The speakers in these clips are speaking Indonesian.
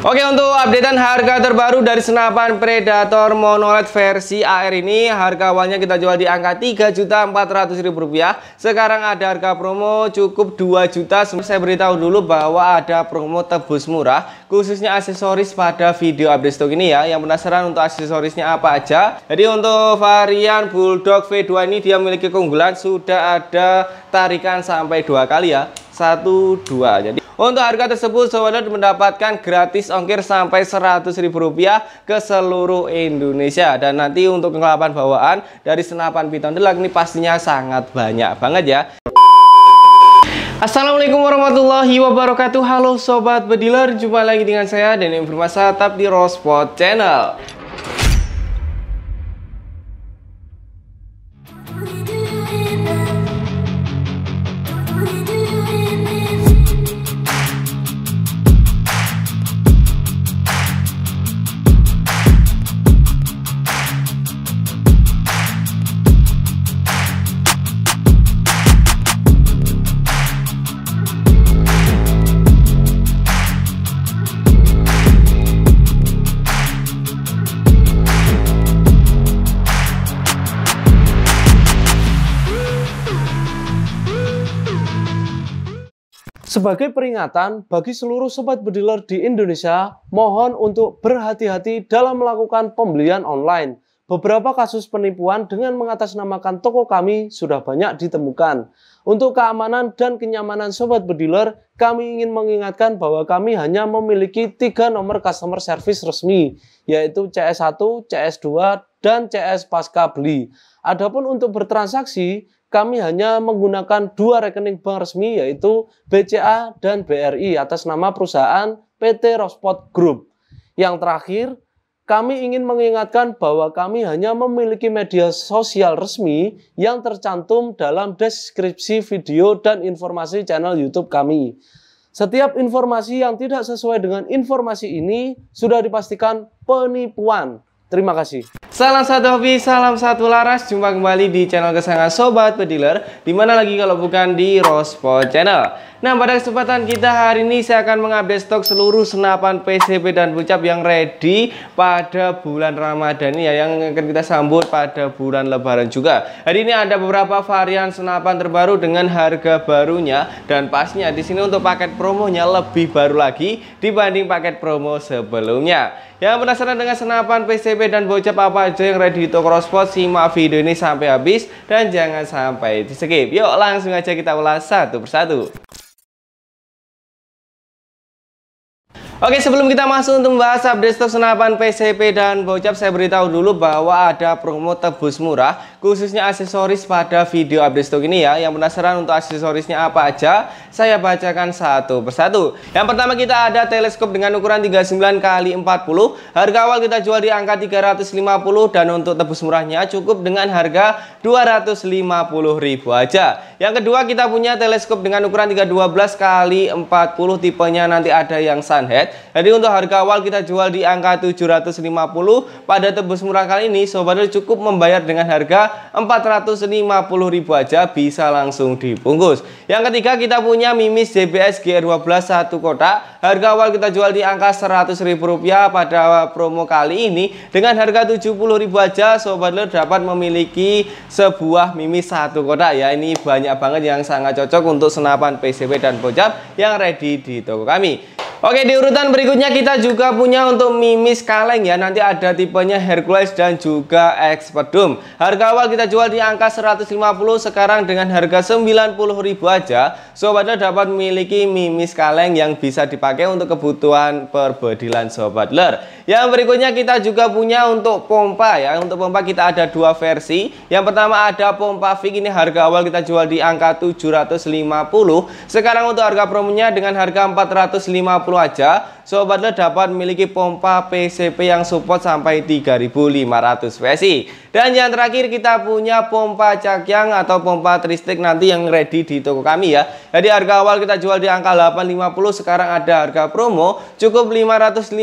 Oke untuk updatean harga terbaru dari senapan Predator Monolet versi AR ini harga awalnya kita jual di angka Rp3.400.000 sekarang ada harga promo cukup 2 juta saya beritahu dulu bahwa ada promo tebus murah khususnya aksesoris pada video update stok ini ya yang penasaran untuk aksesorisnya apa aja jadi untuk varian Bulldog V2 ini dia memiliki keunggulan sudah ada tarikan sampai dua kali ya satu dua jadi untuk harga tersebut sobat mendapatkan gratis ongkir sampai Rp100.000 ke seluruh Indonesia dan nanti untuk kelapan bawaan dari senapan piton delak ini pastinya sangat banyak banget ya Assalamualaikum warahmatullahi wabarakatuh Halo Sobat Bediler Jumpa lagi dengan saya dan informasi Tetap di Rospot Channel Sebagai peringatan bagi seluruh sobat bediler di Indonesia, mohon untuk berhati-hati dalam melakukan pembelian online. Beberapa kasus penipuan dengan mengatasnamakan toko kami sudah banyak ditemukan. Untuk keamanan dan kenyamanan sobat bediler, kami ingin mengingatkan bahwa kami hanya memiliki tiga nomor customer service resmi, yaitu CS1, CS2, dan CS Pasca Beli. Adapun untuk bertransaksi, kami hanya menggunakan dua rekening bank resmi yaitu BCA dan BRI atas nama perusahaan PT Rospot Group. Yang terakhir, kami ingin mengingatkan bahwa kami hanya memiliki media sosial resmi yang tercantum dalam deskripsi video dan informasi channel YouTube kami. Setiap informasi yang tidak sesuai dengan informasi ini sudah dipastikan penipuan. Terima kasih. Salam satu hobi, salam satu laras. Jumpa kembali di channel kesayangan Sobat Pediler. Dimana lagi kalau bukan di Rospo Channel. Nah pada kesempatan kita hari ini saya akan mengupdate stok seluruh senapan PCB dan bucap yang ready pada bulan Ramadan ya yang akan kita sambut pada bulan Lebaran juga. Hari ini ada beberapa varian senapan terbaru dengan harga barunya dan pasnya di sini untuk paket promonya lebih baru lagi dibanding paket promo sebelumnya. Yang penasaran dengan senapan PCB dan bocap apa aja yang ready di toko Rospot simak video ini sampai habis dan jangan sampai di skip. Yuk langsung aja kita ulas satu persatu. Oke, sebelum kita masuk untuk membahas update stok senapan PCP dan Bocap, saya beritahu dulu bahwa ada promo tebus murah khususnya aksesoris pada video update stok ini ya yang penasaran untuk aksesorisnya apa aja saya bacakan satu persatu yang pertama kita ada teleskop dengan ukuran 39 kali 40 harga awal kita jual di angka 350 dan untuk tebus murahnya cukup dengan harga 250 ribu aja yang kedua kita punya teleskop dengan ukuran 312 kali 40 tipenya nanti ada yang sunhead jadi untuk harga awal kita jual di angka 750 pada tebus murah kali ini sobat cukup membayar dengan harga 450 ribu aja bisa langsung dibungkus yang ketiga kita punya mimis JBS GR12 satu kotak harga awal kita jual di angka Rp100.000 pada promo kali ini dengan harga 70 ribu aja sobat lur dapat memiliki sebuah mimis satu kotak ya ini banyak banget yang sangat cocok untuk senapan PCB dan pojab yang ready di toko kami Oke di urutan berikutnya kita juga punya untuk mimis kaleng ya Nanti ada tipenya Hercules dan juga Expedum Harga awal kita jual di angka 150 Sekarang dengan harga 90 ribu aja Sobatnya dapat memiliki mimis kaleng yang bisa dipakai untuk kebutuhan perbedilan Sobat Ler Yang berikutnya kita juga punya untuk pompa ya Untuk pompa kita ada dua versi Yang pertama ada pompa Vick ini harga awal kita jual di angka 750 Sekarang untuk harga promonya dengan harga 450 aja, Sobat LED dapat memiliki pompa PCP yang support sampai 3500 PSI. Dan yang terakhir kita punya pompa cakyang atau pompa tristik nanti yang ready di toko kami ya. Jadi harga awal kita jual di angka 850, sekarang ada harga promo cukup 550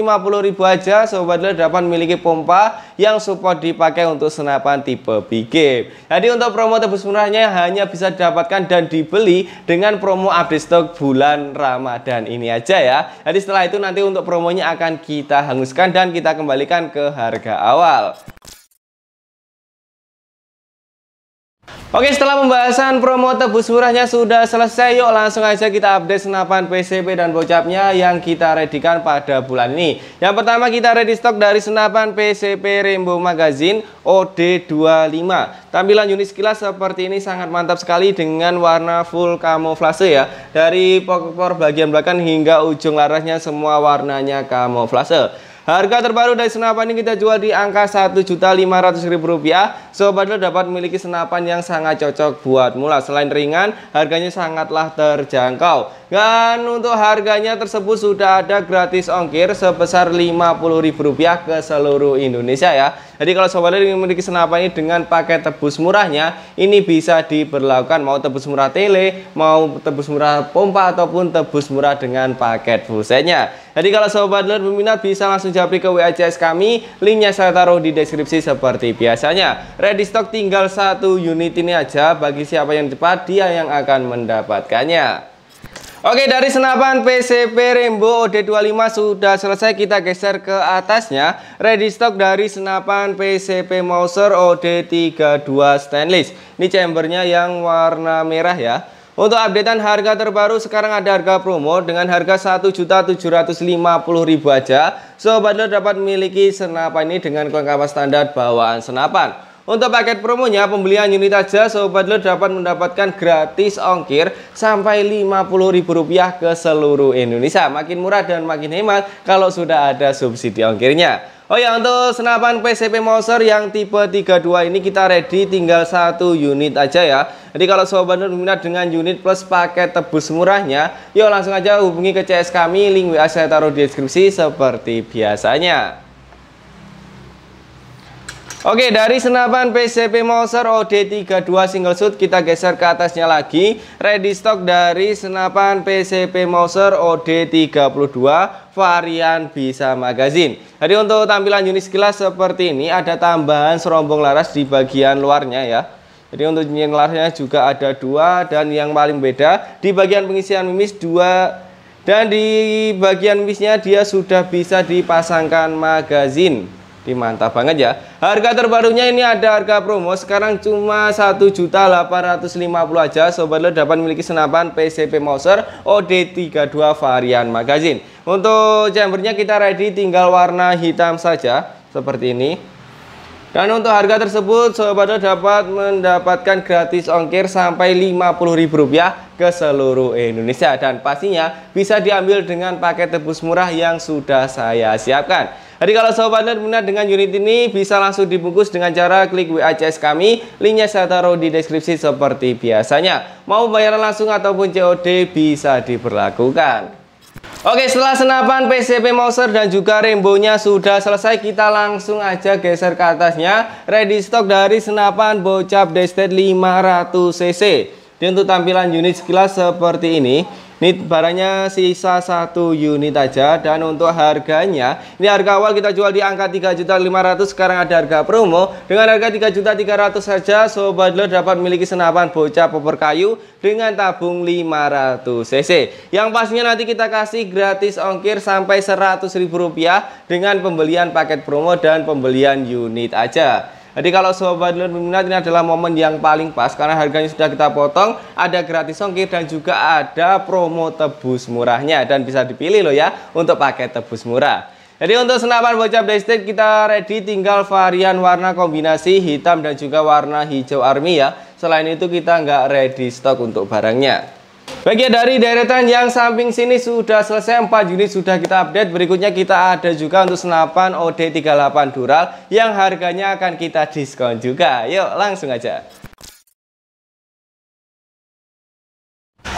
ribu aja Sobat LED dapat memiliki pompa yang support dipakai untuk senapan tipe big game. Jadi untuk promo tebus murahnya hanya bisa didapatkan dan dibeli dengan promo update stok bulan Ramadan ini aja ya. Jadi setelah itu nanti untuk promonya akan kita hanguskan dan kita kembalikan ke harga awal. Oke setelah pembahasan promo tebus murahnya sudah selesai Yuk langsung aja kita update senapan PCP dan bocapnya yang kita redikan pada bulan ini Yang pertama kita ready stock dari senapan PCP Rainbow Magazine OD25 Tampilan unit sekilas seperti ini sangat mantap sekali dengan warna full kamuflase ya Dari pokok bagian belakang hingga ujung larasnya semua warnanya kamuflase Harga terbaru dari senapan ini kita jual di angka Rp1.500.000. Sobat lo dapat memiliki senapan yang sangat cocok buat mula. Selain ringan, harganya sangatlah terjangkau. Dan untuk harganya tersebut sudah ada gratis ongkir sebesar Rp50.000 ke seluruh Indonesia ya. Jadi kalau sobat ingin memiliki senapan ini dengan paket tebus murahnya, ini bisa diberlakukan mau tebus murah tele, mau tebus murah pompa ataupun tebus murah dengan paket fusenya. Jadi kalau sobat dealer berminat bisa langsung japri ke WACS kami, linknya saya taruh di deskripsi seperti biasanya. Ready stock tinggal satu unit ini aja, bagi siapa yang cepat dia yang akan mendapatkannya. Oke dari senapan PCP Rembo OD25 sudah selesai kita geser ke atasnya Ready stock dari senapan PCP Mauser OD32 stainless Ini chambernya yang warna merah ya untuk updatean harga terbaru sekarang ada harga promo dengan harga 1.750.000 aja Sobat lo dapat memiliki senapan ini dengan kelengkapan standar bawaan senapan untuk paket promonya, pembelian unit aja Sobat Lur dapat mendapatkan gratis ongkir sampai Rp50.000 ke seluruh Indonesia. Makin murah dan makin hemat kalau sudah ada subsidi ongkirnya. Oh ya untuk senapan PCP Moser yang tipe 32 ini kita ready tinggal satu unit aja ya Jadi kalau sobat minat dengan unit plus paket tebus murahnya Yuk langsung aja hubungi ke CS kami link WA saya taruh di deskripsi seperti biasanya Oke, dari senapan PCP Mauser OD32 single shoot kita geser ke atasnya lagi. Ready stock dari senapan PCP Mauser OD32 varian bisa magazine. Jadi untuk tampilan unit sekilas seperti ini ada tambahan serombong laras di bagian luarnya ya. Jadi untuk yang larasnya juga ada dua dan yang paling beda di bagian pengisian mimis dua dan di bagian mimisnya dia sudah bisa dipasangkan magazin. Ini mantap banget ya. Harga terbarunya ini ada harga promo sekarang cuma 1.850 aja sobat lo dapat memiliki senapan PCP Mauser OD32 varian magazine. Untuk chambernya kita ready tinggal warna hitam saja seperti ini. Dan untuk harga tersebut, sobat lo dapat mendapatkan gratis ongkir sampai Rp50.000 ke seluruh Indonesia. Dan pastinya bisa diambil dengan paket tebus murah yang sudah saya siapkan. Jadi kalau sobat berminat bunda dengan unit ini bisa langsung dibungkus dengan cara klik WA CS kami. Linknya saya taruh di deskripsi seperti biasanya. Mau bayaran langsung ataupun COD bisa diberlakukan. Oke setelah senapan PCP Mauser dan juga rembonya sudah selesai kita langsung aja geser ke atasnya ready stock dari senapan bocap Destet 500cc Dan untuk tampilan unit sekilas seperti ini ini barangnya sisa satu unit aja dan untuk harganya ini harga awal kita jual di angka 3.500 sekarang ada harga promo dengan harga 3.300 saja sobat Lo dapat memiliki senapan bocah popor kayu dengan tabung 500 cc. Yang pastinya nanti kita kasih gratis ongkir sampai 100.000 rupiah dengan pembelian paket promo dan pembelian unit aja. Jadi kalau sobat Lur Minat ini adalah momen yang paling pas karena harganya sudah kita potong, ada gratis ongkir dan juga ada promo tebus murahnya dan bisa dipilih loh ya untuk pakai tebus murah. Jadi untuk senapan Bocap Blackstate kita ready tinggal varian warna kombinasi hitam dan juga warna hijau army ya. Selain itu kita nggak ready stok untuk barangnya ya, dari deretan yang samping sini sudah selesai 4 unit sudah kita update Berikutnya kita ada juga untuk senapan OD38 Dural Yang harganya akan kita diskon juga Yuk langsung aja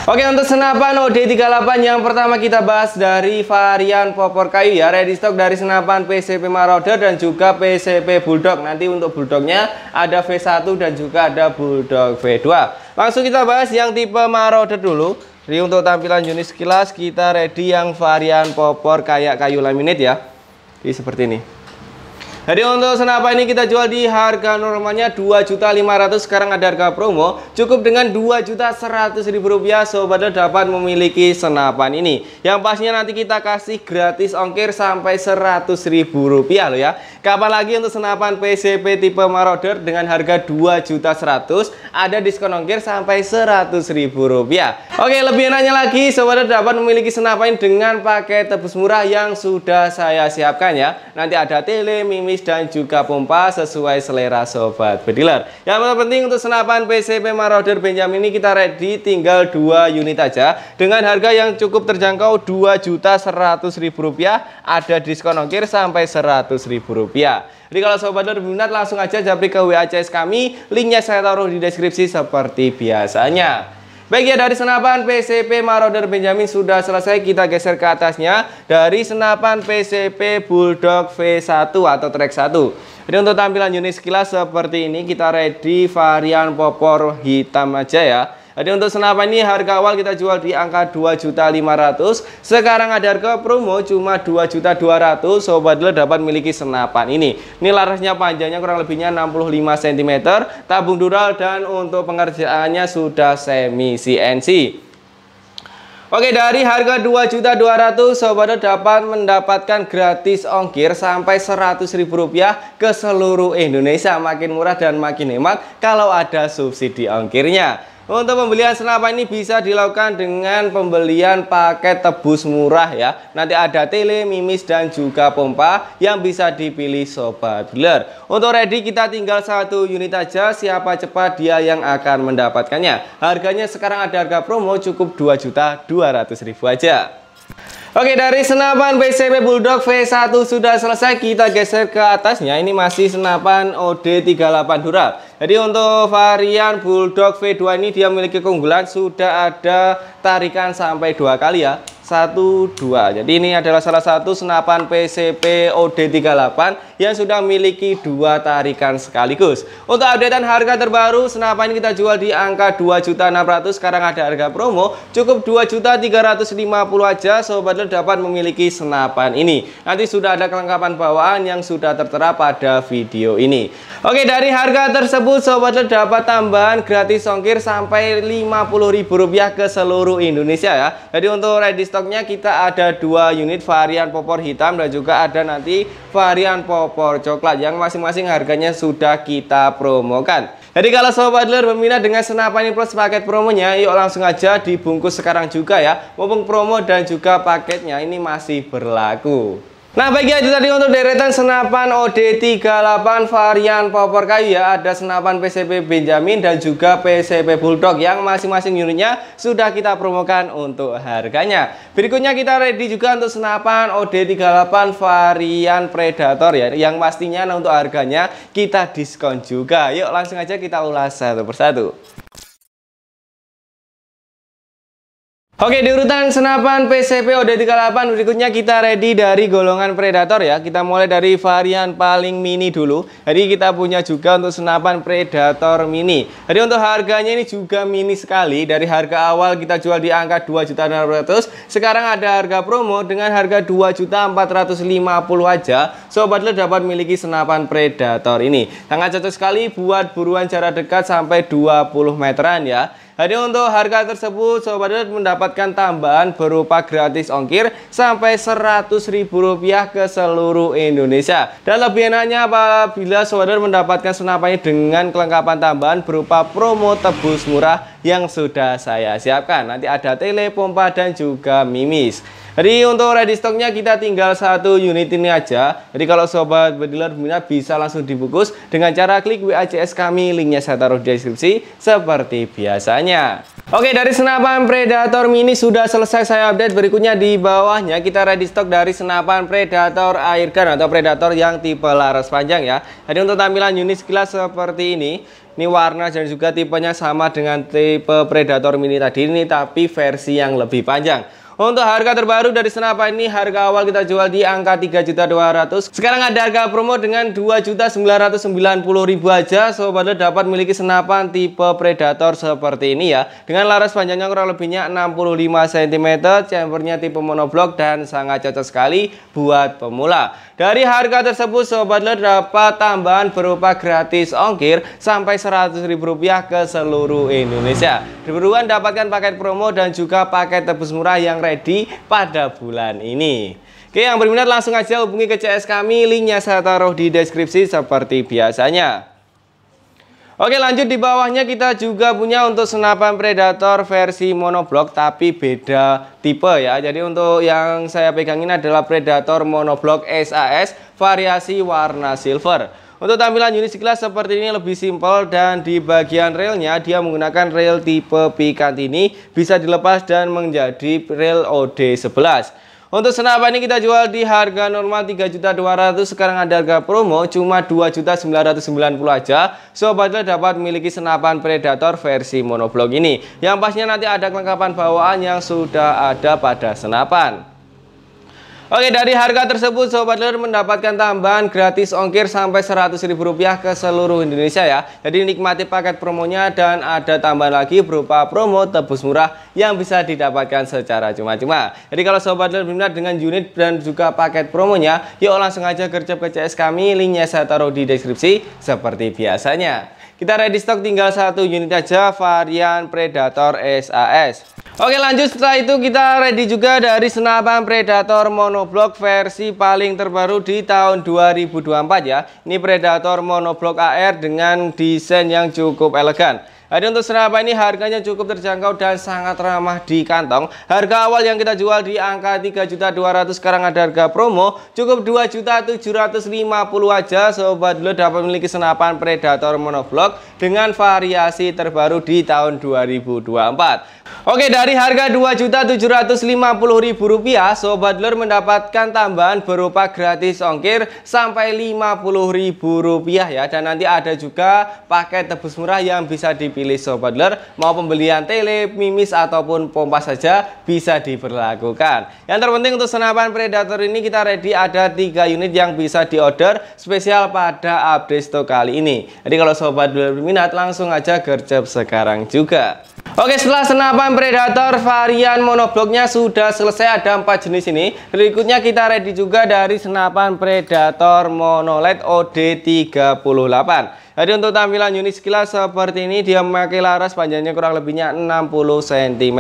Oke untuk senapan OD38 yang pertama kita bahas dari varian popor kayu ya ready stock dari senapan PCP Marauder dan juga PCP Bulldog nanti untuk Bulldognya ada V1 dan juga ada Bulldog V2 langsung kita bahas yang tipe Marauder dulu jadi untuk tampilan unit sekilas kita ready yang varian popor kayak kayu laminate ya jadi seperti ini jadi untuk senapan ini kita jual di harga normalnya 2.500 sekarang ada harga promo. Cukup dengan 2.100.000 rupiah sobat dapat memiliki senapan ini. Yang pastinya nanti kita kasih gratis ongkir sampai 100.000 rupiah loh ya. Kapan lagi untuk senapan PCP tipe Marauder dengan harga juta 2.100 ada diskon ongkir sampai rp rupiah. Oke, lebih enaknya lagi sobat dapat memiliki senapan dengan paket tebus murah yang sudah saya siapkan ya. Nanti ada tele, mimis dan juga pompa sesuai selera sobat bediler. Yang penting untuk senapan PCP Marauder Benjamin ini kita ready tinggal 2 unit aja dengan harga yang cukup terjangkau rp rupiah ada diskon ongkir sampai Rp100.000 rupiah. Jadi kalau Sobat Nur berminat langsung aja japri ke WACS kami, linknya saya taruh di deskripsi seperti biasanya. Baik ya dari senapan PCP Marauder Benjamin sudah selesai kita geser ke atasnya dari senapan PCP Bulldog V1 atau track 1. Jadi untuk tampilan unit sekilas seperti ini kita ready varian popor hitam aja ya. Jadi untuk senapan ini harga awal kita jual di angka 2.500. Sekarang ada harga promo cuma 2.200. Sobat dealer dapat memiliki senapan ini. Ini larasnya panjangnya kurang lebihnya 65 cm, tabung dural dan untuk pengerjaannya sudah semi CNC. Oke dari harga 2.200 sobat dapat mendapatkan gratis ongkir sampai rp rupiah ke seluruh Indonesia makin murah dan makin hemat kalau ada subsidi ongkirnya. Untuk pembelian senapan ini bisa dilakukan dengan pembelian paket tebus murah ya. Nanti ada tele, mimis dan juga pompa yang bisa dipilih sobat dealer. Untuk ready kita tinggal satu unit aja, siapa cepat dia yang akan mendapatkannya. Harganya sekarang ada harga promo cukup juta ribu aja. Oke dari senapan PCP Bulldog V1 sudah selesai kita geser ke atasnya ini masih senapan OD38 Dural jadi untuk varian Bulldog V2 ini dia memiliki keunggulan sudah ada tarikan sampai dua kali ya. satu dua Jadi ini adalah salah satu senapan PCP OD38 yang sudah memiliki dua tarikan sekaligus. Untuk updatean harga terbaru, senapan ini kita jual di angka 2.600 sekarang ada harga promo cukup 2.350 aja sobat lur dapat memiliki senapan ini. Nanti sudah ada kelengkapan bawaan yang sudah tertera pada video ini. Oke, dari harga tersebut sobat lur dapat tambahan gratis songkir sampai Rp50.000 ke seluruh Indonesia ya. Jadi untuk ready stocknya kita ada dua unit varian popor hitam dan juga ada nanti varian popor opor coklat yang masing-masing harganya sudah kita promokan. Jadi kalau sobat dealer berminat dengan senapan plus paket promonya, yuk langsung aja dibungkus sekarang juga ya. Mumpung promo dan juga paketnya ini masih berlaku. Nah ya itu tadi untuk deretan senapan OD38 varian popor kayu ya Ada senapan PCP Benjamin dan juga PCP Bulldog Yang masing-masing unitnya sudah kita promokan untuk harganya Berikutnya kita ready juga untuk senapan OD38 varian Predator ya Yang pastinya untuk harganya kita diskon juga Yuk langsung aja kita ulas satu persatu Oke, di urutan senapan PCP OD38 berikutnya kita ready dari golongan predator ya. Kita mulai dari varian paling mini dulu. Jadi kita punya juga untuk senapan predator mini. Jadi untuk harganya ini juga mini sekali. Dari harga awal kita jual di angka 2.600, sekarang ada harga promo dengan harga 2.450 aja. Sobat lo dapat miliki senapan predator ini. Sangat cocok sekali buat buruan jarak dekat sampai 20 meteran ya. Hanya untuk harga tersebut Sobat Dut mendapatkan tambahan berupa gratis ongkir sampai Rp100.000 ke seluruh Indonesia. Dan lebih enaknya apabila Sobat saudara mendapatkan senapannya dengan kelengkapan tambahan berupa promo tebus murah yang sudah saya siapkan. Nanti ada tele, pompa, dan juga mimis. Jadi untuk ready stocknya kita tinggal satu unit ini aja. Jadi kalau sobat bediler berminat bisa langsung dibungkus dengan cara klik WACS kami. Linknya saya taruh di deskripsi seperti biasanya. Oke dari senapan Predator Mini sudah selesai saya update. Berikutnya di bawahnya kita ready stock dari senapan Predator Air Gun atau Predator yang tipe laras panjang ya. Jadi untuk tampilan unit sekilas seperti ini. Ini warna dan juga tipenya sama dengan tipe Predator Mini tadi ini tapi versi yang lebih panjang. Untuk harga terbaru dari senapan ini harga awal kita jual di angka 3.200. Sekarang ada harga promo dengan 2.990.000 aja sobat Led dapat memiliki senapan tipe Predator seperti ini ya. Dengan laras panjangnya kurang lebihnya 65 cm, chambernya tipe monoblok dan sangat cocok sekali buat pemula. Dari harga tersebut sobat dapat tambahan berupa gratis ongkir sampai Rp100.000 ke seluruh Indonesia. Berburuan dapatkan paket promo dan juga paket tebus murah yang ready pada bulan ini. Oke, yang berminat langsung aja hubungi ke CS kami, linknya saya taruh di deskripsi seperti biasanya. Oke lanjut di bawahnya kita juga punya untuk senapan predator versi monoblok tapi beda tipe ya Jadi untuk yang saya pegangin adalah predator monoblok SAS variasi warna silver untuk tampilan unit sekilas seperti ini lebih simpel dan di bagian relnya dia menggunakan rel tipe Picantini bisa dilepas dan menjadi rel OD11. Untuk senapan ini kita jual di harga normal 3.200 sekarang ada harga promo cuma 2.990 aja. Sobatlah dapat memiliki senapan Predator versi monoblok ini. Yang pastinya nanti ada kelengkapan bawaan yang sudah ada pada senapan. Oke, dari harga tersebut Sobat Lur mendapatkan tambahan gratis ongkir sampai Rp100.000 ke seluruh Indonesia ya. Jadi nikmati paket promonya dan ada tambahan lagi berupa promo tebus murah yang bisa didapatkan secara cuma-cuma. Jadi kalau Sobat Lur berminat dengan unit dan juga paket promonya, yuk langsung aja kerja ke CS kami, linknya saya taruh di deskripsi seperti biasanya. Kita ready stock tinggal satu unit aja varian Predator SAS. Oke lanjut setelah itu kita ready juga dari senapan Predator monoblock versi paling terbaru di tahun 2024 ya. Ini Predator monoblock AR dengan desain yang cukup elegan. Jadi untuk senapan ini harganya cukup terjangkau dan sangat ramah di kantong. Harga awal yang kita jual di angka 3.200 sekarang ada harga promo cukup 2.750 aja sobat dulu dapat memiliki senapan Predator Monoblock dengan variasi terbaru di tahun 2024. Oke, dari harga Rp2.750.000, sobat Lur mendapatkan tambahan berupa gratis ongkir sampai Rp50.000 ya dan nanti ada juga paket tebus murah yang bisa dipilih Pilih Sobat Dealer mau pembelian tele, mimis ataupun pompa saja bisa diberlakukan yang terpenting untuk senapan Predator ini kita ready ada tiga unit yang bisa diorder spesial pada update stok kali ini jadi kalau Sobat Dealer berminat langsung aja gercep sekarang juga Oke setelah senapan Predator varian monobloknya sudah selesai ada empat jenis ini Berikutnya kita ready juga dari senapan Predator Monoled OD38 jadi untuk tampilan unit sekilas seperti ini dia memakai laras panjangnya kurang lebihnya 60 cm.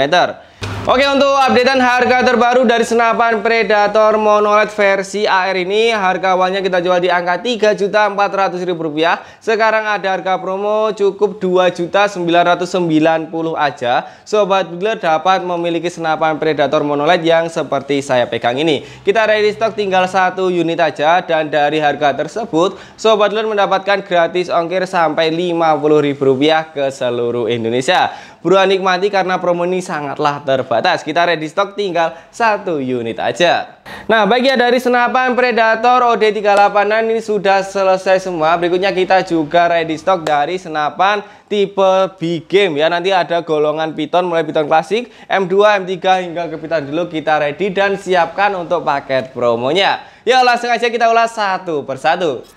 Oke untuk updatean harga terbaru dari senapan Predator Monolith versi AR ini harga awalnya kita jual di angka 3.400.000 rupiah. sekarang ada harga promo cukup 2990 aja Sobat Bugler dapat memiliki senapan Predator Monolith yang seperti saya pegang ini kita ready stock tinggal satu unit aja dan dari harga tersebut Sobat Bugler mendapatkan gratis ongkir sampai 50.000 rupiah ke seluruh Indonesia Buruan nikmati karena promo ini sangatlah terbatas. Kita ready stock tinggal satu unit aja. Nah, bagian dari senapan Predator OD386 ini sudah selesai semua. Berikutnya kita juga ready stock dari senapan tipe big game ya. Nanti ada golongan piton mulai piton klasik, M2, M3 hingga ke piton dulu kita ready dan siapkan untuk paket promonya. Ya langsung aja kita ulas satu persatu.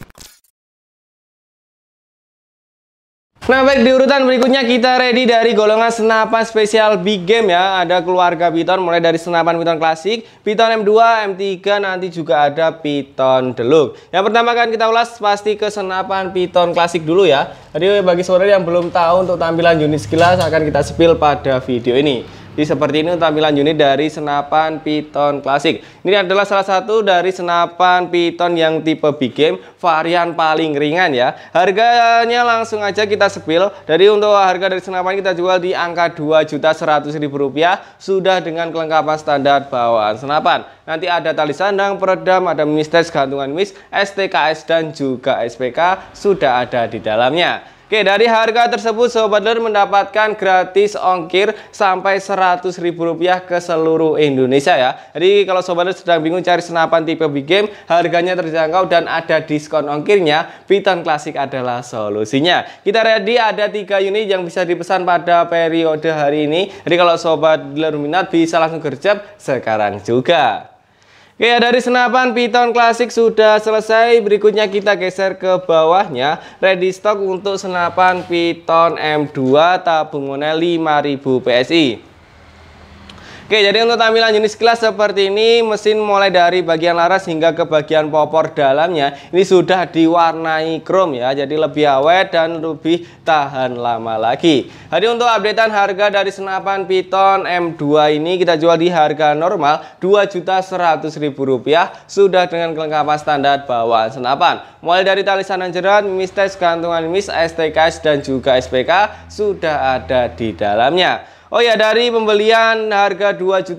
Nah baik di urutan berikutnya kita ready dari golongan senapan spesial big game ya Ada keluarga Piton mulai dari senapan Piton klasik, Piton M2, M3 nanti juga ada Piton Deluxe Yang pertama kan kita ulas pasti ke senapan Piton klasik dulu ya Jadi bagi saudara yang belum tahu untuk tampilan unit sekilas akan kita spill pada video ini jadi seperti ini tampilan unit dari senapan Python klasik. Ini adalah salah satu dari senapan Python yang tipe big game varian paling ringan ya. Harganya langsung aja kita sepil. Dari untuk harga dari senapan kita jual di angka Rp2.100.000 sudah dengan kelengkapan standar bawaan senapan. Nanti ada tali sandang, peredam, ada mistes, gantungan mis, STKS dan juga SPK sudah ada di dalamnya. Oke, dari harga tersebut Sobat Lur mendapatkan gratis ongkir sampai Rp100.000 ke seluruh Indonesia ya. Jadi kalau Sobat Lur sedang bingung cari senapan tipe big game, harganya terjangkau dan ada diskon ongkirnya, Piton Klasik adalah solusinya. Kita ready ada tiga unit yang bisa dipesan pada periode hari ini. Jadi kalau Sobat Lur minat bisa langsung gercep sekarang juga. Ya dari senapan piton klasik sudah selesai Berikutnya kita geser ke bawahnya Ready stock untuk senapan piton M2 tabung tabungannya 5000 PSI Oke, jadi untuk tampilan jenis kelas seperti ini, mesin mulai dari bagian laras hingga ke bagian popor dalamnya, ini sudah diwarnai chrome ya, jadi lebih awet dan lebih tahan lama lagi. Jadi untuk updatean harga dari senapan Piton M2 ini, kita jual di harga normal Rp2.100.000, sudah dengan kelengkapan standar bawaan senapan. Mulai dari tali sanan jerat, mistes gantungan mis, STKS, dan juga SPK, sudah ada di dalamnya. Oh ya dari pembelian harga 2.100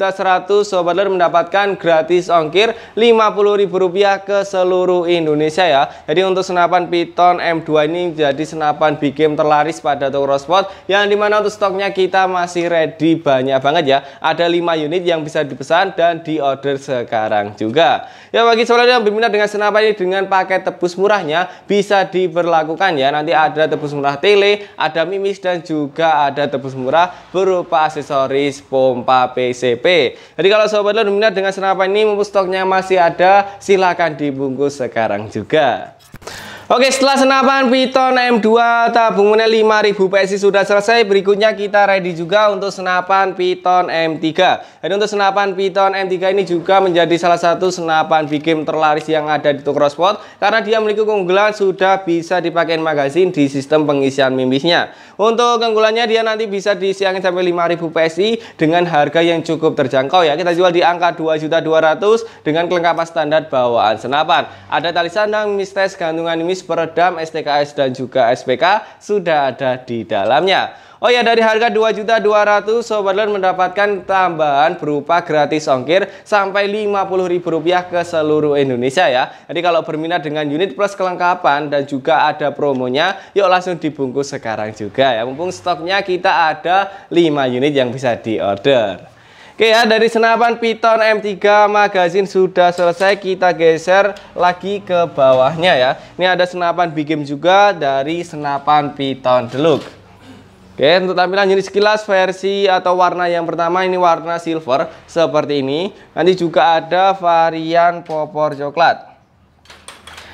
Sobat Ler mendapatkan gratis ongkir Rp50.000 ke seluruh Indonesia ya. Jadi untuk senapan Python M2 ini jadi senapan big game terlaris pada Sport yang dimana untuk stoknya kita masih ready banyak banget ya. Ada 5 unit yang bisa dipesan dan diorder sekarang juga. Ya bagi Sobat yang berminat dengan senapan ini dengan paket tebus murahnya bisa diberlakukan ya. Nanti ada tebus murah tele, ada mimis dan juga ada tebus murah berupa lupa aksesoris pompa PCP. Jadi kalau sobat lo minat dengan senapan ini mumpung stoknya masih ada, silahkan dibungkus sekarang juga. Oke, setelah senapan Python M2 tabungannya 5000 PSI sudah selesai, berikutnya kita ready juga untuk senapan Python M3. Dan untuk senapan Python M3 ini juga menjadi salah satu senapan big game terlaris yang ada di Tokrosport karena dia memiliki keunggulan sudah bisa dipakai magazine di sistem pengisian mimisnya. Untuk keunggulannya dia nanti bisa disiangin sampai 5000 PSI dengan harga yang cukup terjangkau ya. Kita jual di angka 2.200 dengan kelengkapan standar bawaan senapan. Ada tali sandang, mistes, gantungan mimis peredam, STKS dan juga SPK sudah ada di dalamnya. Oh ya dari harga 2.200 Sobat Learn mendapatkan tambahan berupa gratis ongkir sampai Rp50.000 ke seluruh Indonesia ya. Jadi kalau berminat dengan unit plus kelengkapan dan juga ada promonya, yuk langsung dibungkus sekarang juga ya. Mumpung stoknya kita ada 5 unit yang bisa diorder. Oke ya, dari senapan Python M3 magazine sudah selesai, kita geser lagi ke bawahnya ya. Ini ada senapan Big Game juga dari senapan Python Deluxe. Oke, untuk tampilan jenis sekilas versi atau warna yang pertama ini warna silver seperti ini. Nanti juga ada varian popor coklat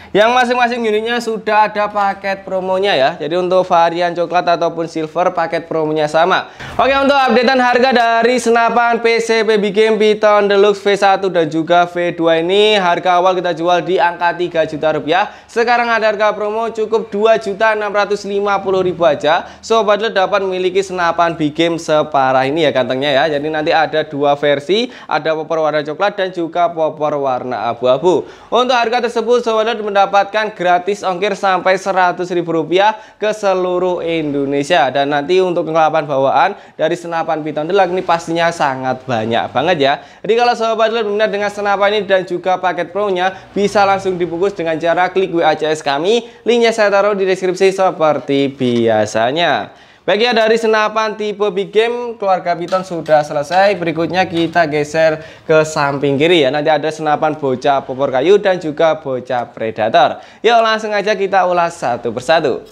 yang masing-masing unitnya sudah ada paket promonya ya jadi untuk varian coklat ataupun silver paket promonya sama oke untuk updatean harga dari senapan PCP Big Game Python Deluxe V1 dan juga V2 ini harga awal kita jual di angka 3 juta rupiah sekarang ada harga promo cukup 2 juta 650 ribu aja So, lo dapat memiliki senapan Big Game separah ini ya kantongnya ya jadi nanti ada dua versi ada popor warna coklat dan juga popor warna abu-abu untuk harga tersebut sobat mendapatkan mendapatkan gratis ongkir sampai Rp100.000 ke seluruh Indonesia. Dan nanti untuk kelapan bawaan dari senapan piton delak ini pastinya sangat banyak banget ya. Jadi kalau sobat delak benar dengan senapan ini dan juga paket pro-nya bisa langsung dibungkus dengan cara klik WA CS kami. Linknya saya taruh di deskripsi seperti biasanya ya, dari senapan tipe big game keluarga piton sudah selesai. Berikutnya kita geser ke samping kiri ya. Nanti ada senapan bocah popor kayu dan juga bocah predator. Yuk langsung aja kita ulas satu persatu.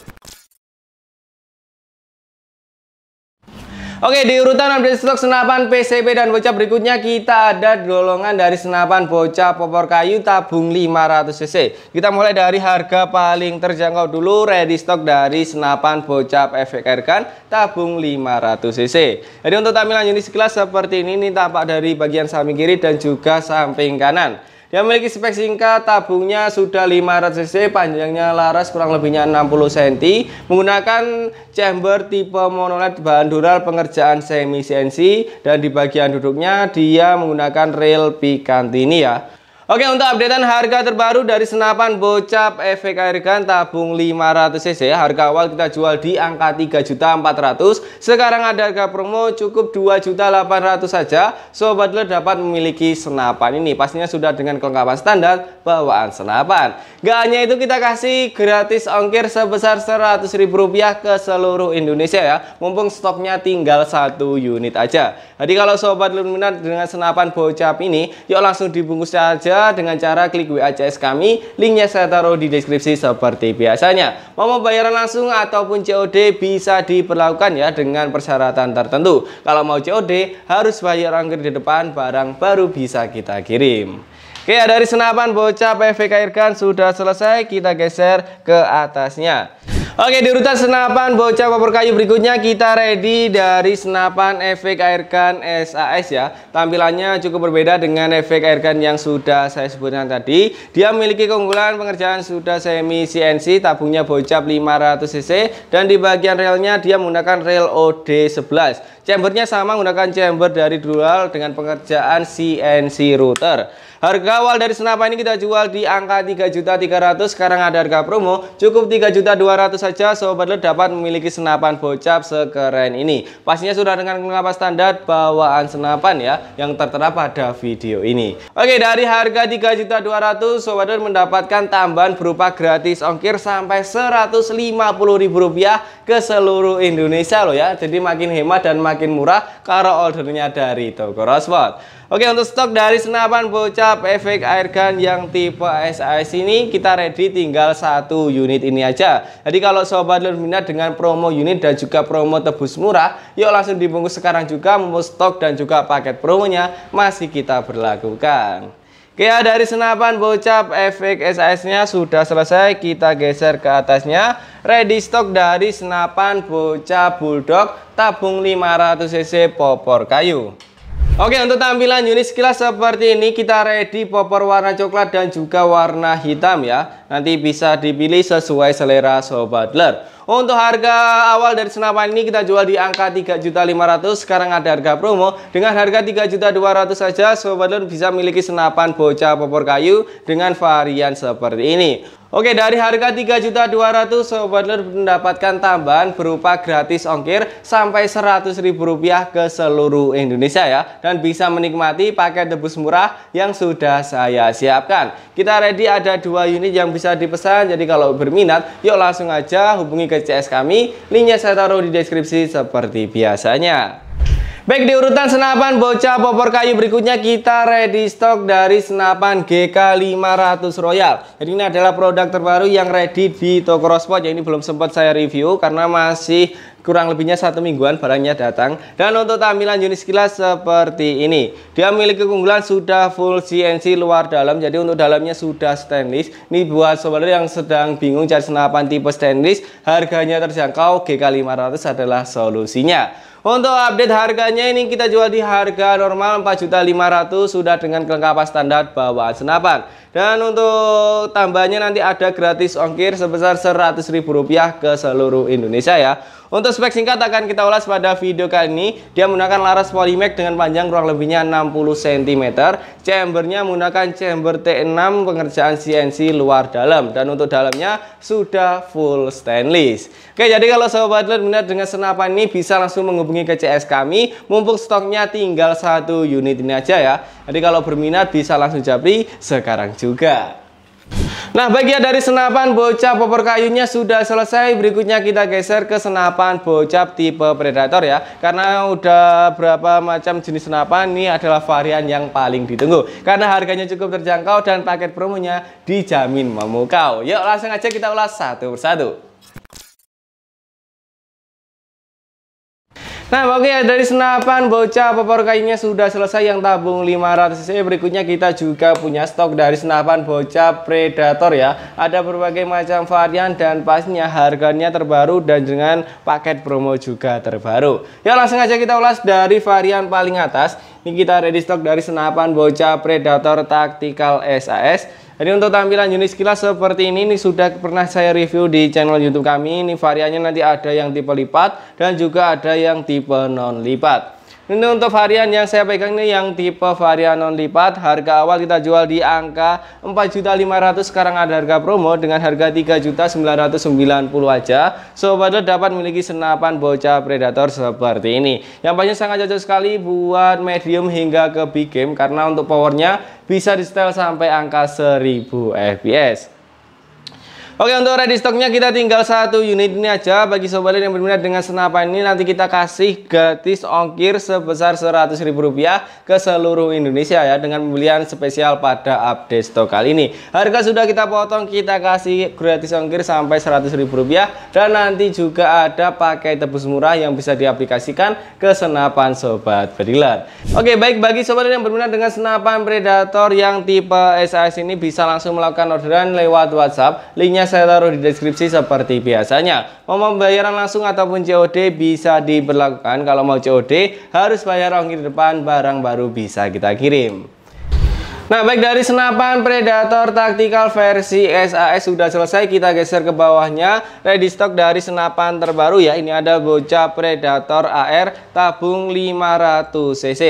Oke, di urutan update stok senapan PCP dan bocah berikutnya kita ada golongan dari senapan bocah popor kayu tabung 500 cc. Kita mulai dari harga paling terjangkau dulu ready stock dari senapan bocah efek kan tabung 500 cc. Jadi untuk tampilan unit sekilas seperti ini ini tampak dari bagian samping kiri dan juga samping kanan. Dia memiliki spek singkat, tabungnya sudah 500 cc, panjangnya laras kurang lebihnya 60 cm, menggunakan chamber tipe monolet bahan dural pengerjaan semi CNC dan di bagian duduknya dia menggunakan rail Picantini ya. Oke untuk updatean harga terbaru dari senapan bocap efek air gun tabung 500cc Harga awal kita jual di angka 3.400 Sekarang ada harga promo cukup 2.800 saja Sobat lo dapat memiliki senapan ini Pastinya sudah dengan kelengkapan standar bawaan senapan Gak hanya itu kita kasih gratis ongkir sebesar rp rupiah ke seluruh Indonesia ya Mumpung stoknya tinggal satu unit aja Jadi kalau Sobat lo minat dengan senapan bocap ini Yuk langsung dibungkus saja dengan cara klik WA CS kami. Linknya saya taruh di deskripsi seperti biasanya. Mau pembayaran langsung ataupun COD bisa diperlakukan ya dengan persyaratan tertentu. Kalau mau COD harus bayar ongkir di depan barang baru bisa kita kirim. Oke, dari senapan bocah PVK Irgan sudah selesai, kita geser ke atasnya. Oke, di urutan senapan bocah papar kayu berikutnya kita ready dari senapan efek airkan SAS ya. Tampilannya cukup berbeda dengan efek airkan yang sudah saya sebutkan tadi. Dia memiliki keunggulan pengerjaan sudah semi CNC, tabungnya bocap 500 cc dan di bagian relnya dia menggunakan rel OD11. Chambernya sama menggunakan chamber dari dual dengan pengerjaan CNC router. Harga awal dari senapan ini kita jual di angka 3.300 sekarang ada harga promo cukup 3.200 saja Sobat LED dapat memiliki senapan bocap sekeren ini. Pastinya sudah dengan kenapa standar bawaan senapan ya yang tertera pada video ini. Oke, dari harga 3.200 Sobat LED mendapatkan tambahan berupa gratis ongkir sampai Rp150.000 ke seluruh Indonesia loh ya. Jadi makin hemat dan makin murah karena ordernya dari Toko Rosbot. Oke untuk stok dari senapan bocap efek airgun yang tipe SIS ini kita ready tinggal satu unit ini aja Jadi kalau sobat berminat dengan promo unit dan juga promo tebus murah Yuk langsung dibungkus sekarang juga mau stok dan juga paket promonya masih kita berlakukan Oke ya, dari senapan bocap efek SIS-nya sudah selesai kita geser ke atasnya Ready stok dari senapan bocap bulldog tabung 500cc popor kayu Oke untuk tampilan unit sekilas seperti ini kita ready popper warna coklat dan juga warna hitam ya Nanti bisa dipilih sesuai selera sobatler. Untuk harga awal dari senapan ini kita jual di angka 3.500 Sekarang ada harga promo Dengan harga 3.200 saja sobatler bisa memiliki senapan bocah popor kayu Dengan varian seperti ini Oke dari harga 3.200 Sobat Ler mendapatkan tambahan berupa gratis ongkir sampai ribu rupiah ke seluruh Indonesia ya dan bisa menikmati paket debus murah yang sudah saya siapkan. Kita ready ada dua unit yang bisa dipesan, jadi kalau berminat, yuk langsung aja hubungi ke CS kami. Linknya saya taruh di deskripsi seperti biasanya. Baik di urutan senapan bocah popor kayu berikutnya kita ready stock dari senapan GK500 Royal. Jadi ini adalah produk terbaru yang ready di toko Rospot. Yang ini belum sempat saya review karena masih kurang lebihnya satu mingguan barangnya datang dan untuk tampilan unit sekilas seperti ini dia memiliki keunggulan sudah full CNC luar dalam jadi untuk dalamnya sudah stainless ini buat sobat yang sedang bingung cari senapan tipe stainless harganya terjangkau GK500 adalah solusinya untuk update harganya ini kita jual di harga normal 4.500 sudah dengan kelengkapan standar bawaan senapan. Dan untuk tambahnya nanti ada gratis ongkir sebesar Rp100.000 ke seluruh Indonesia ya. Untuk spek singkat akan kita ulas pada video kali ini. Dia menggunakan laras polymax dengan panjang kurang lebihnya 60 cm. Chambernya menggunakan chamber T6 pengerjaan CNC luar dalam dan untuk dalamnya sudah full stainless. Oke, jadi kalau sobat lihat dengan senapan ini bisa langsung menghubungi hubungi ke CS kami mumpung stoknya tinggal satu unit ini aja ya jadi kalau berminat bisa langsung japri sekarang juga Nah, bagian dari senapan bocap popor kayunya sudah selesai. Berikutnya kita geser ke senapan bocap tipe predator ya. Karena udah berapa macam jenis senapan, ini adalah varian yang paling ditunggu. Karena harganya cukup terjangkau dan paket promonya dijamin memukau. Yuk, langsung aja kita ulas satu persatu. Nah, oke okay, dari senapan bocah popor kayunya sudah selesai yang tabung 500 cc. Berikutnya kita juga punya stok dari senapan bocah predator ya. Ada berbagai macam varian dan pastinya harganya terbaru dan dengan paket promo juga terbaru. Ya, langsung aja kita ulas dari varian paling atas. Ini kita ready stock dari senapan bocah Predator Tactical SAS. Jadi untuk tampilan unit sekilas seperti ini, ini sudah pernah saya review di channel YouTube kami. Ini variannya nanti ada yang tipe lipat dan juga ada yang tipe non lipat. Ini untuk varian yang saya pegang ini yang tipe varian non lipat. Harga awal kita jual di angka 4.500 sekarang ada harga promo dengan harga 3.990 aja. Sobat dapat memiliki senapan bocah predator seperti ini. Yang pasti sangat cocok sekali buat medium hingga ke big game karena untuk powernya bisa di setel sampai angka 1000 fps. Oke untuk ready stocknya kita tinggal satu unit ini aja bagi sobat yang berminat dengan senapan ini nanti kita kasih gratis ongkir sebesar Rp100.000 ke seluruh Indonesia ya dengan pembelian spesial pada update stok kali ini harga sudah kita potong kita kasih gratis ongkir sampai Rp100.000 dan nanti juga ada pakai tebus murah yang bisa diaplikasikan ke senapan sobat pedilat Oke baik bagi sobat yang berminat dengan senapan predator yang tipe SIS ini bisa langsung melakukan orderan lewat WhatsApp linknya saya taruh di deskripsi seperti biasanya. Mau pembayaran langsung ataupun COD bisa diberlakukan. Kalau mau COD harus bayar ongkir depan barang baru bisa kita kirim. Nah, baik dari senapan Predator Tactical versi SAS sudah selesai, kita geser ke bawahnya. Ready stock dari senapan terbaru ya, ini ada bocah Predator AR tabung 500 cc.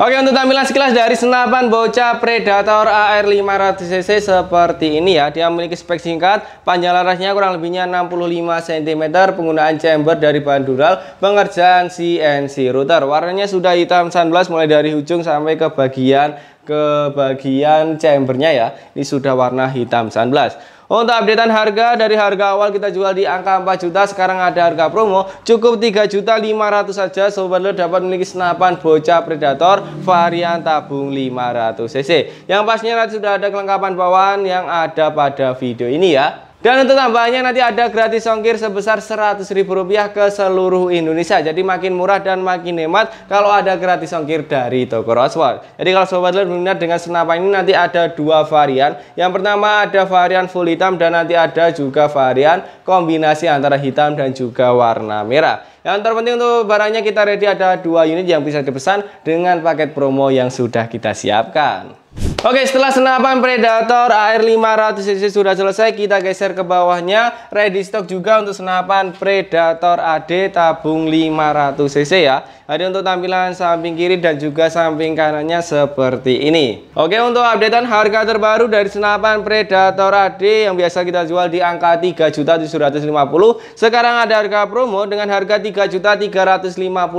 Oke untuk tampilan sekilas dari senapan bocah Predator AR 500cc seperti ini ya Dia memiliki spek singkat, panjang larasnya kurang lebihnya 65 cm Penggunaan chamber dari bahan dural, pengerjaan CNC router Warnanya sudah hitam sunblast mulai dari ujung sampai ke bagian ke bagian chambernya ya Ini sudah warna hitam sunblast untuk updatean harga dari harga awal kita jual di angka 4 juta sekarang ada harga promo cukup 3 juta 500 saja sobat lo dapat memiliki senapan bocah predator varian tabung 500 cc. Yang pastinya nanti sudah ada kelengkapan bawaan yang ada pada video ini ya. Dan untuk tambahannya nanti ada gratis ongkir sebesar Rp100.000 ke seluruh Indonesia. Jadi makin murah dan makin hemat kalau ada gratis ongkir dari toko Roswell. Jadi kalau sobat lihat berminat dengan senapan ini nanti ada dua varian. Yang pertama ada varian full hitam dan nanti ada juga varian kombinasi antara hitam dan juga warna merah. Yang terpenting untuk barangnya kita ready ada dua unit yang bisa dipesan dengan paket promo yang sudah kita siapkan. Oke, setelah senapan Predator AR500 cc sudah selesai, kita geser ke bawahnya. Ready stock juga untuk senapan Predator AD tabung 500 cc ya. Ada untuk tampilan samping kiri dan juga samping kanannya seperti ini. Oke, untuk updatean harga terbaru dari senapan Predator AD yang biasa kita jual di angka 3.750, sekarang ada harga promo dengan harga 3.350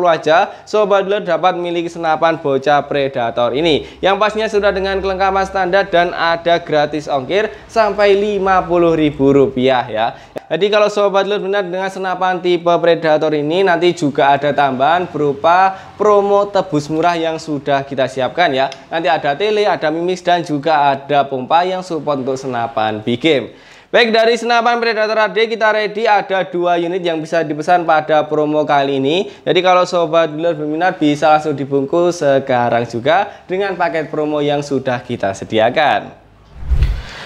aja. Sobat dapat memiliki senapan bocah Predator ini. Yang pastinya sudah dengan perlengkapan standar dan ada gratis ongkir sampai Rp50.000 ya. Jadi kalau sobat Lur benar dengan senapan tipe Predator ini nanti juga ada tambahan berupa promo tebus murah yang sudah kita siapkan ya. Nanti ada tele, ada mimis dan juga ada pompa yang support untuk senapan big game. Baik dari senapan Predator HD kita ready ada dua unit yang bisa dipesan pada promo kali ini. Jadi kalau sobat dealer berminat bisa langsung dibungkus sekarang juga dengan paket promo yang sudah kita sediakan.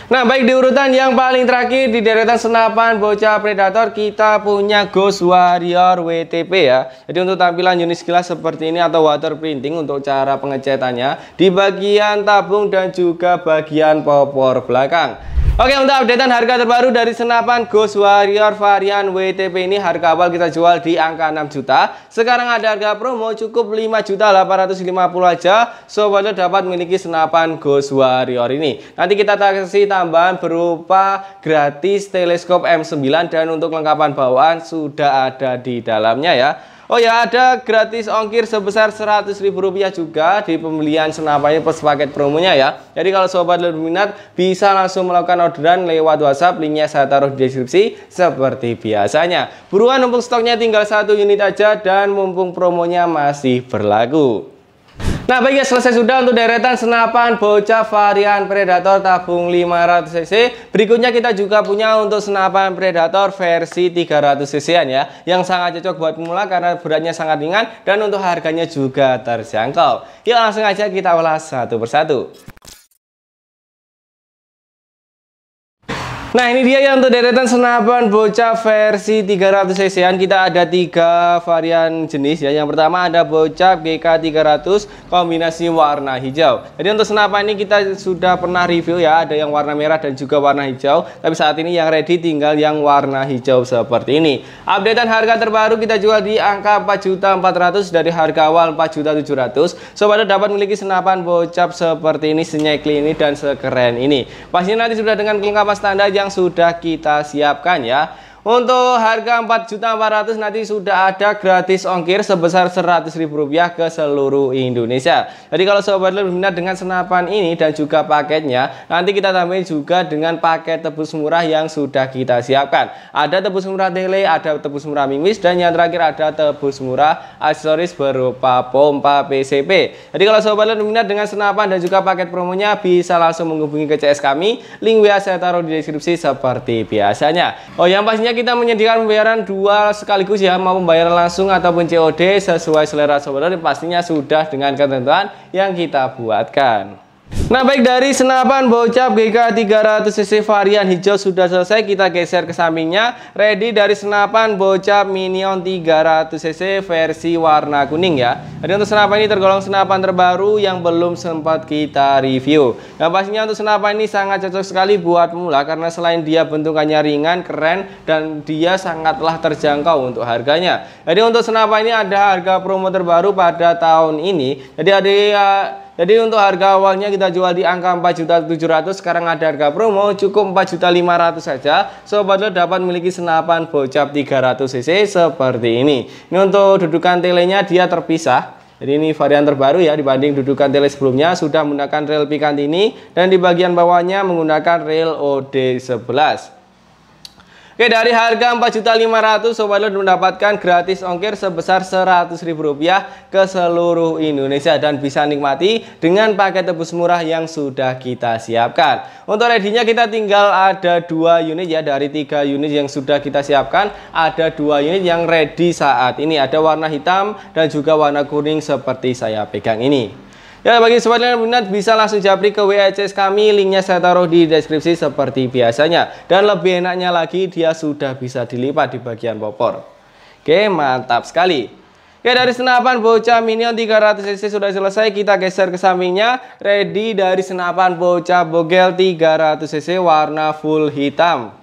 Nah, baik di urutan yang paling terakhir di deretan senapan bocah predator kita punya Ghost Warrior WTP ya. Jadi untuk tampilan unit sekilas seperti ini atau water printing untuk cara pengecatannya di bagian tabung dan juga bagian popor belakang. Oke untuk updatean harga terbaru dari senapan Ghost Warrior varian WTP ini harga awal kita jual di angka 6 juta Sekarang ada harga promo cukup 5 juta 850 aja Sobatnya dapat memiliki senapan Ghost Warrior ini Nanti kita kasih tambahan berupa gratis teleskop M9 Dan untuk lengkapan bawaan sudah ada di dalamnya ya Oh ya ada gratis ongkir sebesar rp rupiah juga di pembelian senapannya plus paket promonya ya. Jadi kalau sobat lebih minat bisa langsung melakukan orderan lewat WhatsApp, linknya saya taruh di deskripsi seperti biasanya. Buruan mumpung stoknya tinggal satu unit aja dan mumpung promonya masih berlaku. Nah, baik ya selesai sudah untuk deretan senapan bocah varian Predator tabung 500cc. Berikutnya kita juga punya untuk senapan Predator versi 300cc-an ya, yang sangat cocok buat pemula karena beratnya sangat ringan dan untuk harganya juga terjangkau. Yuk langsung aja kita ulas satu persatu. Nah ini dia yang untuk deretan senapan bocah versi 300 cc-an kita ada tiga varian jenis ya yang pertama ada bocah GK 300 kombinasi warna hijau jadi untuk senapan ini kita sudah pernah review ya ada yang warna merah dan juga warna hijau tapi saat ini yang ready tinggal yang warna hijau seperti ini updatean harga terbaru kita jual di angka 4.400 dari harga awal 4.700 sobat dapat memiliki senapan bocah seperti ini senyekli ini dan sekeren ini pastinya nanti sudah dengan kelengkapan standar yang yang sudah kita siapkan ya untuk harga 4.400 nanti sudah ada gratis ongkir sebesar rp rupiah ke seluruh Indonesia. Jadi kalau sobat Lur minat dengan senapan ini dan juga paketnya, nanti kita tambahin juga dengan paket tebus murah yang sudah kita siapkan. Ada tebus murah tele, ada tebus murah mimis dan yang terakhir ada tebus murah aksesoris berupa pompa PCP. Jadi kalau sobat Lur minat dengan senapan dan juga paket promonya bisa langsung menghubungi ke CS kami. Link WA saya taruh di deskripsi seperti biasanya. Oh yang pastinya kita menyediakan pembayaran dua sekaligus ya, mau pembayaran langsung ataupun COD sesuai selera saudara pastinya sudah dengan ketentuan yang kita buatkan. Nah baik dari senapan bocap GK 300 cc varian hijau sudah selesai kita geser ke sampingnya Ready dari senapan bocap Minion 300 cc versi warna kuning ya Jadi untuk senapan ini tergolong senapan terbaru yang belum sempat kita review Nah pastinya untuk senapan ini sangat cocok sekali buat pemula Karena selain dia bentukannya ringan, keren dan dia sangatlah terjangkau untuk harganya Jadi untuk senapan ini ada harga promo terbaru pada tahun ini Jadi ada jadi untuk harga awalnya kita jual di angka 4.700 sekarang ada harga promo cukup 4.500 saja. Sobat Lo dapat memiliki senapan bocap 300 cc seperti ini. Ini untuk dudukan telenya dia terpisah. Jadi ini varian terbaru ya dibanding dudukan tele sebelumnya sudah menggunakan rail pikan ini dan di bagian bawahnya menggunakan rail OD11. Oke, dari harga 4.500 Sobat Lord mendapatkan gratis ongkir sebesar Rp100.000 ke seluruh Indonesia dan bisa nikmati dengan paket tebus murah yang sudah kita siapkan. Untuk ready-nya kita tinggal ada dua unit ya dari tiga unit yang sudah kita siapkan, ada dua unit yang ready saat ini. Ada warna hitam dan juga warna kuning seperti saya pegang ini. Ya bagi sobat minat bisa langsung japri ke WACS kami linknya saya taruh di deskripsi seperti biasanya dan lebih enaknya lagi dia sudah bisa dilipat di bagian popor Oke mantap sekali Oke dari senapan bocah minion 300 cc sudah selesai kita geser ke sampingnya ready dari senapan bocah bogel 300 cc warna full hitam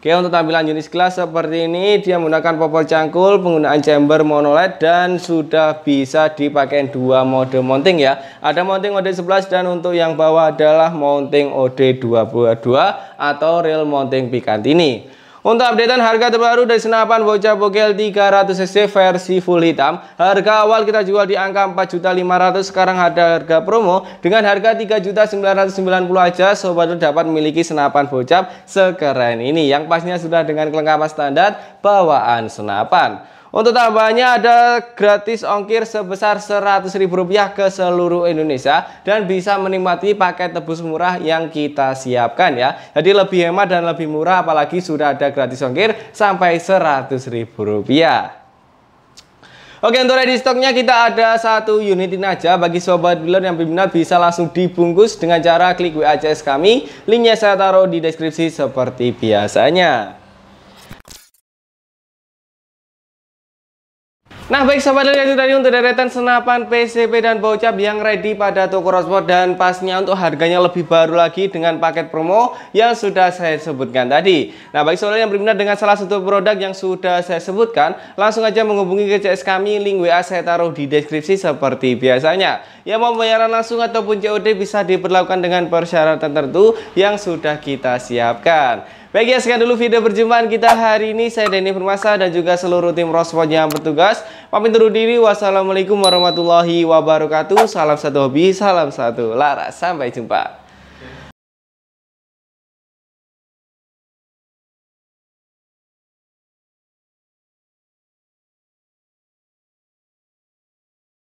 Oke untuk tampilan jenis kelas seperti ini dia menggunakan popor cangkul penggunaan chamber monoled dan sudah bisa dipakai dua mode mounting ya ada mounting OD11 dan untuk yang bawah adalah mounting OD22 atau rail mounting Picantini. ini untuk updatean harga terbaru dari senapan bocah bogel 300 cc versi full hitam, harga awal kita jual di angka 4.500 sekarang ada harga promo dengan harga 3.990 aja sobat dapat memiliki senapan bocap sekeren ini yang pastinya sudah dengan kelengkapan standar bawaan senapan. Untuk tambahannya ada gratis ongkir sebesar Rp100.000 ke seluruh Indonesia dan bisa menikmati paket tebus murah yang kita siapkan ya. Jadi lebih hemat dan lebih murah apalagi sudah ada gratis ongkir sampai Rp100.000. Oke untuk ready stoknya kita ada satu unit ini aja bagi sobat dealer yang berminat bisa langsung dibungkus dengan cara klik WA CS kami linknya saya taruh di deskripsi seperti biasanya Nah baik sahabat lihat itu tadi untuk deretan senapan PCP dan bocap yang ready pada toko Rosport dan pasnya untuk harganya lebih baru lagi dengan paket promo yang sudah saya sebutkan tadi. Nah bagi saudara yang berminat dengan salah satu produk yang sudah saya sebutkan langsung aja menghubungi ke CS kami link WA saya taruh di deskripsi seperti biasanya. Yang mau bayaran langsung ataupun COD bisa diperlakukan dengan persyaratan tertentu yang sudah kita siapkan. Baik ya, sekian dulu video perjumpaan kita hari ini. Saya Denny Permasa dan juga seluruh tim Rospon yang bertugas. Pamit undur diri. Wassalamualaikum warahmatullahi wabarakatuh. Salam satu hobi, salam satu lara. Sampai jumpa.